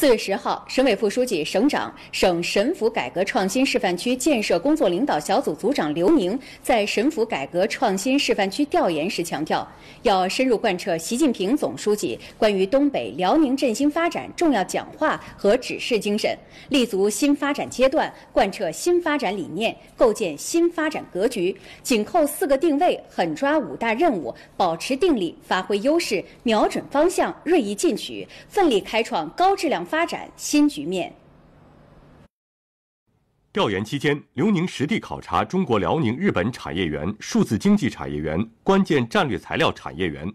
四月十号，省委副书记、省长、省沈府改革创新示范区建设工作领导小组组长刘宁在沈府改革创新示范区调研时强调，要深入贯彻习近平总书记关于东北辽宁振兴发展重要讲话和指示精神，立足新发展阶段，贯彻新发展理念，构建新发展格局，紧扣四个定位，狠抓五大任务，保持定力，发挥优势，瞄准方向，锐意进取，奋力开创高质量。发展新局面。调研期间，刘宁实地考察中国辽宁日本产业园、数字经济产业园、关键战略材料产业园。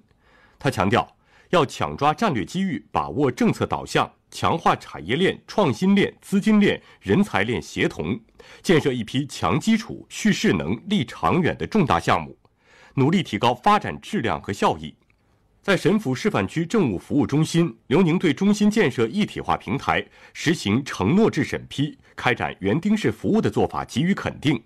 他强调，要抢抓战略机遇，把握政策导向，强化产业链、创新链、资金链、人才链协同，建设一批强基础、蓄势能、立长远的重大项目，努力提高发展质量和效益。在神府示范区政务服务中心，刘宁对中心建设一体化平台、实行承诺制审批、开展园丁式服务的做法给予肯定，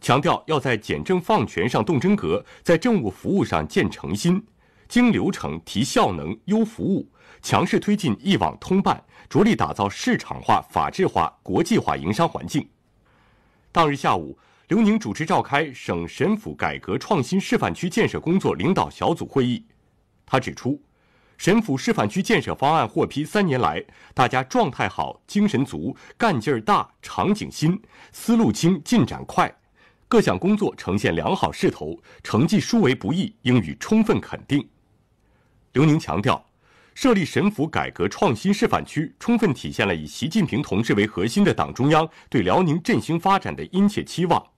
强调要在简政放权上动真格，在政务服务上见诚心，经流程、提效能、优服务，强势推进一网通办，着力打造市场化、法治化、国际化营商环境。当日下午，刘宁主持召开省神府改革创新示范区建设工作领导小组会议。他指出，沈抚示范区建设方案获批三年来，大家状态好、精神足、干劲儿大、场景新、思路清、进展快，各项工作呈现良好势头，成绩殊为不易，应予充分肯定。刘宁强调，设立沈抚改革创新示范区，充分体现了以习近平同志为核心的党中央对辽宁振兴发展的殷切期望。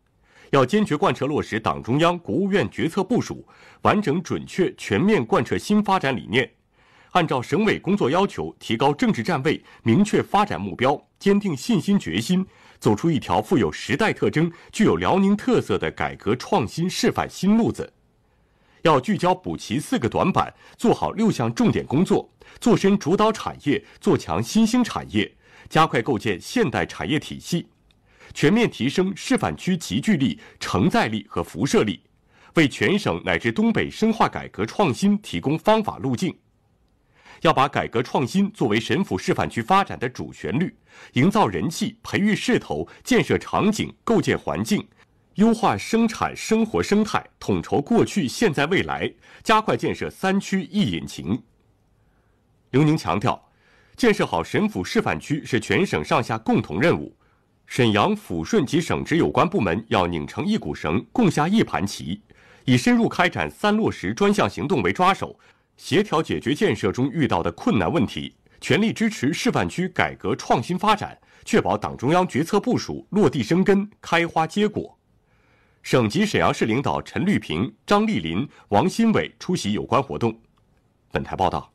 要坚决贯彻落实党中央、国务院决策部署，完整、准确、全面贯彻新发展理念，按照省委工作要求，提高政治站位，明确发展目标，坚定信心决心，走出一条富有时代特征、具有辽宁特色的改革创新示范新路子。要聚焦补齐四个短板，做好六项重点工作，做深主导产业，做强新兴产业，加快构建现代产业体系。全面提升示范区集聚力、承载力和辐射力，为全省乃至东北深化改革创新提供方法路径。要把改革创新作为沈抚示范区发展的主旋律，营造人气、培育势头、建设场景、构建环境，优化生产生活生态，统筹过去、现在、未来，加快建设三区一引擎。刘宁强调，建设好沈府示范区是全省上下共同任务。沈阳、抚顺及省直有关部门要拧成一股绳，共下一盘棋，以深入开展“三落实”专项行动为抓手，协调解决建设中遇到的困难问题，全力支持示范区改革创新发展，确保党中央决策部署落地生根、开花结果。省级沈阳市领导陈绿平、张丽林、王新伟出席有关活动。本台报道。